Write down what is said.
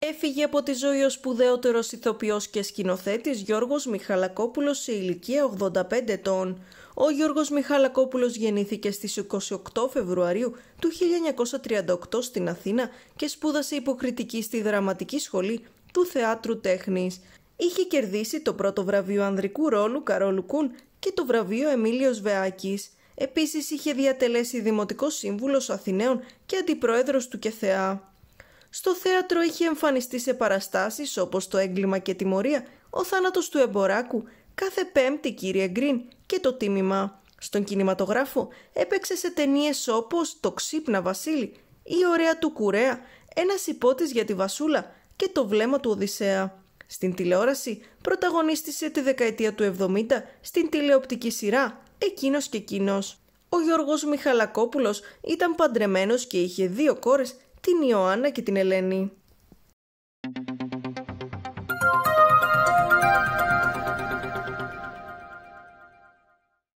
Έφυγε από τη ζωή ο σπουδαιότερος ηθοποιός και σκηνοθέτης Γιώργος Μιχαλακόπουλος σε ηλικία 85 ετών. Ο Γιώργος Μιχαλακόπουλος γεννήθηκε στις 28 Φεβρουαρίου του 1938 στην Αθήνα και σπούδασε υποκριτική στη Δραματική Σχολή του Θεάτρου Τέχνης. Είχε κερδίσει το πρώτο βραβείο ανδρικού ρόλου Καρόλου Κούν και το βραβείο Εμίλιος Βεάκης. Επίσης είχε διατελέσει δημοτικός σύμβουλος Αθηναίων και Αντιπρόεδρος του ΚΕΘΕΑ. Στο θέατρο είχε εμφανιστεί σε παραστάσεις όπως το έγκλημα και τιμωρία, ο θάνατος του Εμποράκου, κάθε πέμπτη κύριε Γκριν και το τίμημα. Στον κινηματογράφο έπαιξε σε ταινίες όπως «Το ξύπνα Βασίλη», «Η ωραία του κουρέα», «Ένας υπότης για τη βασούλα» και «Το βλέμμα του Οδυσσέα». Στην τηλεόραση πρωταγωνίστησε τη δεκαετία του 70 στην τηλεοπτική σειρά «Εκείνος και εκείνος». Ο Γιώργος Μιχαλακόπουλος ήταν παντρεμένος και είχε δύο κόρες την Ιωάννα και την Ελένη.